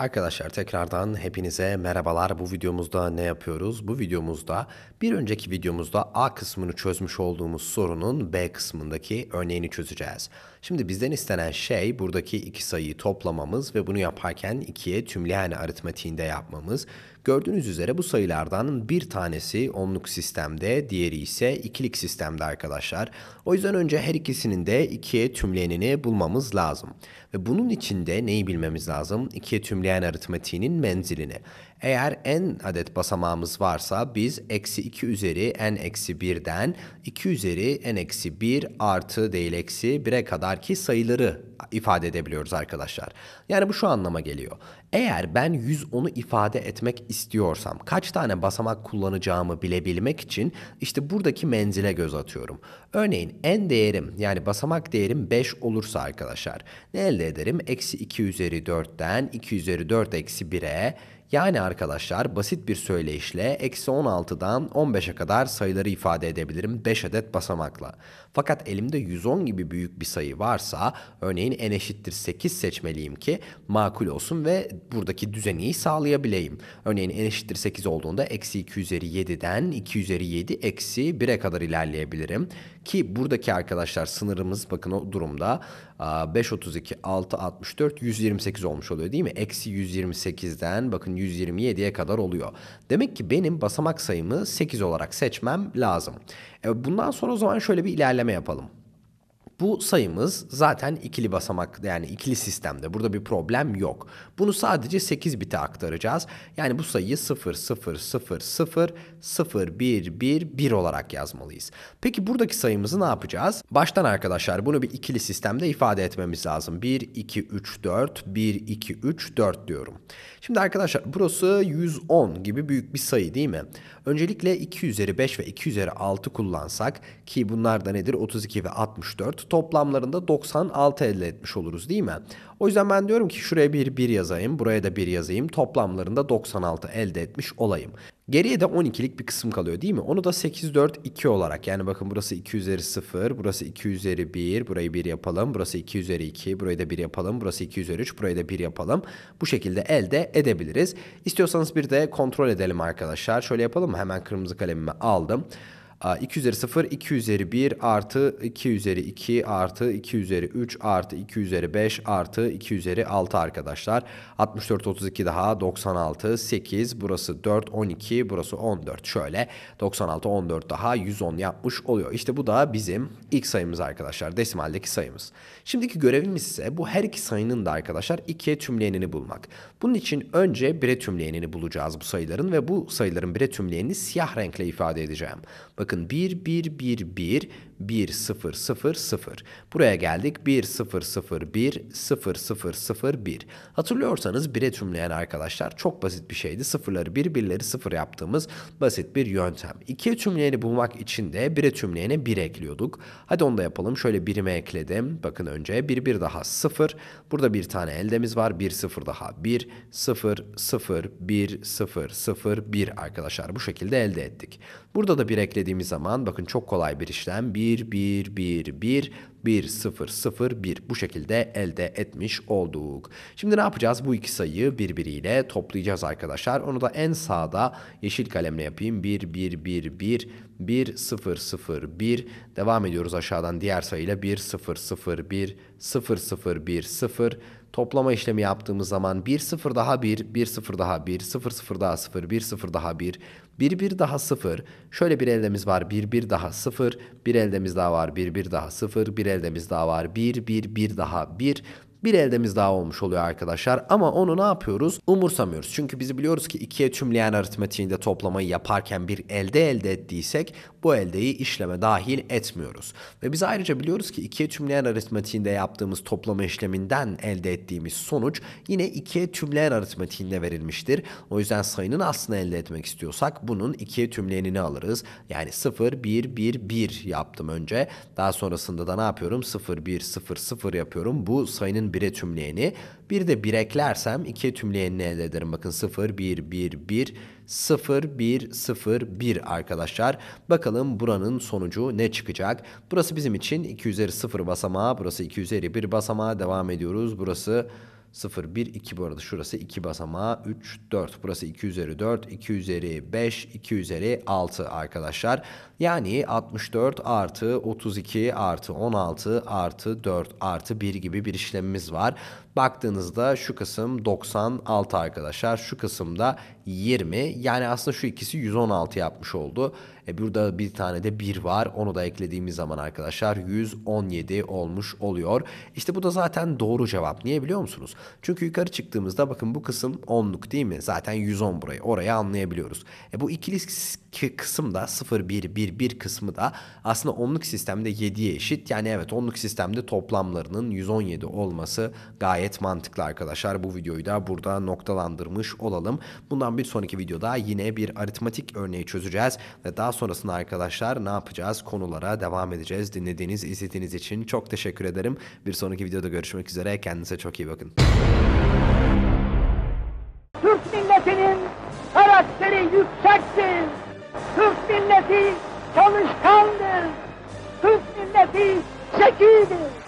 Arkadaşlar tekrardan hepinize merhabalar. Bu videomuzda ne yapıyoruz? Bu videomuzda bir önceki videomuzda A kısmını çözmüş olduğumuz sorunun B kısmındaki örneğini çözeceğiz. Şimdi bizden istenen şey buradaki iki sayıyı toplamamız ve bunu yaparken ikiye tümleyen aritmatiğinde yapmamız. Gördüğünüz üzere bu sayılardan bir tanesi onluk sistemde, diğeri ise ikilik sistemde arkadaşlar. O yüzden önce her ikisinin de ikiye tümleyenini bulmamız lazım. Ve bunun için de neyi bilmemiz lazım? İkiye tümleyen aritmetiğinin menzilini. Eğer n adet basamağımız varsa biz eksi 2 üzeri n eksi 1'den 2 üzeri n eksi 1 artı değil eksi 1'e kadar ki sayıları ifade edebiliyoruz arkadaşlar. Yani bu şu anlama geliyor. Eğer ben 110'u ifade etmek istiyorsam kaç tane basamak kullanacağımı bilebilmek için işte buradaki menzile göz atıyorum. Örneğin en değerim yani basamak değerim 5 olursa arkadaşlar ne elde ederim? Eksi 2 üzeri 4'ten 2 üzeri 4 eksi 1'e yani arkadaşlar basit bir söyleyişle eksi 16'dan 15'e kadar sayıları ifade edebilirim 5 adet basamakla. Fakat elimde 110 gibi büyük bir sayı varsa örneğin n eşittir 8 seçmeliyim ki makul olsun ve buradaki düzeniyi sağlayabileyim. Örneğin n eşittir 8 olduğunda eksi 2 üzeri 7'den 2 üzeri 7 eksi 1'e kadar ilerleyebilirim. Ki buradaki arkadaşlar sınırımız bakın o durumda 5.32, 6.64, 128 olmuş oluyor değil mi? Eksi 128'den bakın 127'ye kadar oluyor. Demek ki benim basamak sayımı 8 olarak seçmem lazım. E bundan sonra o zaman şöyle bir ilerleme yapalım. Bu sayımız zaten ikili basamak yani ikili sistemde burada bir problem yok. Bunu sadece 8 bite aktaracağız. Yani bu sayıyı 0 0 0 0 0 1 1 1 olarak yazmalıyız. Peki buradaki sayımızı ne yapacağız? Baştan arkadaşlar bunu bir ikili sistemde ifade etmemiz lazım. 1 2 3 4 1 2 3 4 diyorum. Şimdi arkadaşlar burası 110 gibi büyük bir sayı değil mi? Öncelikle 2 üzeri 5 ve 2 üzeri 6 kullansak ki bunlar da nedir? 32 ve 64 toplamlarında 96 elde etmiş oluruz değil mi? O yüzden ben diyorum ki şuraya bir 1 yazayım, buraya da 1 yazayım. Toplamlarında 96 elde etmiş olayım. Geriye de 12'lik bir kısım kalıyor değil mi? Onu da 8, 4, 2 olarak yani bakın burası 2 üzeri 0, burası 2 üzeri 1, burayı 1 yapalım, burası 2 üzeri 2, burayı da 1 yapalım, burası 2 üzeri 3, burayı da 1 yapalım. Bu şekilde elde edebiliriz. İstiyorsanız bir de kontrol edelim arkadaşlar. Şöyle yapalım mı? Hemen kırmızı kalemimi aldım. 2 üzeri 0, 2 üzeri 1 artı 2 üzeri 2 artı 2 üzeri 3 artı 2 üzeri 5 artı 2 üzeri 6 arkadaşlar. 64, 32 daha 96, 8 burası 4, 12 burası 14 şöyle 96, 14 daha 110 yapmış oluyor. İşte bu da bizim ilk sayımız arkadaşlar desimaldeki sayımız. Şimdiki görevimiz ise bu her iki sayının da arkadaşlar 2'ye tümleyenini bulmak. Bunun için önce 1'e tümleyenini bulacağız bu sayıların ve bu sayıların 1'e tümleyenini siyah renkle ifade edeceğim. Bakın Bakın 1, 1, 1, 1 1 0 0 0. Buraya geldik 1 0 0 1 0 0 0 1. Hatırlıyorsanız 1'e tümleyen arkadaşlar çok basit bir şeydi. Sıfırları 1 bir, 1'leri 0 yaptığımız basit bir yöntem. 2'ye tümleyeni bulmak için de 1'e tümleyene 1 ekliyorduk. Hadi onu da yapalım. Şöyle birime ekledim. Bakın önce 1 1 daha 0. Burada bir tane eldemiz var. 1 0 daha 1 0 0 1 0 0 1 arkadaşlar bu şekilde elde ettik. Burada da 1 eklediğimiz zaman bakın çok kolay bir işlem. 1 1 1 1 1 1 0 0 1 bu şekilde elde etmiş olduk. Şimdi ne yapacağız? Bu iki sayıyı birbiriyle toplayacağız arkadaşlar. Onu da en sağda yeşil kalemle yapayım. 1 1 1 1 1 0 0 1 devam ediyoruz aşağıdan diğer sayıyla 1 0 0 1 0 0 1 0 Toplama işlemi yaptığımız zaman 1 0 daha 1, 1 0 daha 1, 0 0 daha 0, 1 0 daha 1, 1 1 daha 0. Şöyle bir eldemiz var 1 1 daha 0, bir eldemiz daha var 1 1 daha 0, bir eldemiz daha var 1 1 1 daha 1, bir eldemiz daha olmuş oluyor arkadaşlar ama onu ne yapıyoruz? Umursamıyoruz. Çünkü bizi biliyoruz ki ikiye tümleyen aritmetiğinde toplamayı yaparken bir elde elde ettiysek bu eldeyi işleme dahil etmiyoruz. Ve biz ayrıca biliyoruz ki ikiye tümleyen aritmetiğinde yaptığımız toplama işleminden elde ettiğimiz sonuç yine ikiye tümleyen aritmetiğinde verilmiştir. O yüzden sayının aslını elde etmek istiyorsak bunun ikiye tümleyenini alırız. Yani 0, 1, 1, 1 yaptım önce. Daha sonrasında da ne yapıyorum? 0, 1, 0, 0 yapıyorum. Bu sayının bunun 1'e tümleyeni. Bir de 1 eklersem 2 tümleyenini elde ederim. Bakın 0, 1, 1, 1, 0, 1, 0, 1 arkadaşlar. Bakalım buranın sonucu ne çıkacak? Burası bizim için 2 üzeri 0 basamağı, burası 2 üzeri 1 basamağı devam ediyoruz. Burası 0, 1, 2 bu arada şurası 2 basamağı 3, 4. Burası 2 üzeri 4, 2 üzeri 5, 2 üzeri 6 arkadaşlar. Yani 64 artı 32 artı 16 artı 4 artı 1 gibi bir işlemimiz var. Baktığınızda şu kısım 96 arkadaşlar. Şu kısımda 20. Yani aslında şu ikisi 116 yapmış oldu. E burada bir tane de 1 var. Onu da eklediğimiz zaman arkadaşlar 117 olmuş oluyor. İşte bu da zaten doğru cevap. Niye biliyor musunuz? Çünkü yukarı çıktığımızda bakın bu kısım 10'luk değil mi? Zaten 110 burayı. Orayı anlayabiliyoruz. E bu ikili kısım da 0, 1, 1, 1 kısmı da aslında 10'luk sistemde 7'ye eşit. Yani evet 10'luk sistemde toplamlarının 117 olması gayet gayet mantıklı arkadaşlar. Bu videoyu da burada noktalandırmış olalım. Bundan bir sonraki videoda yine bir aritmatik örneği çözeceğiz ve daha sonrasında arkadaşlar ne yapacağız? Konulara devam edeceğiz. Dinlediğiniz, izlediğiniz için çok teşekkür ederim. Bir sonraki videoda görüşmek üzere. Kendinize çok iyi bakın. Türk milletinin karakteri yüksektir. Türk milleti çalışkandır. Türk milleti zekidir.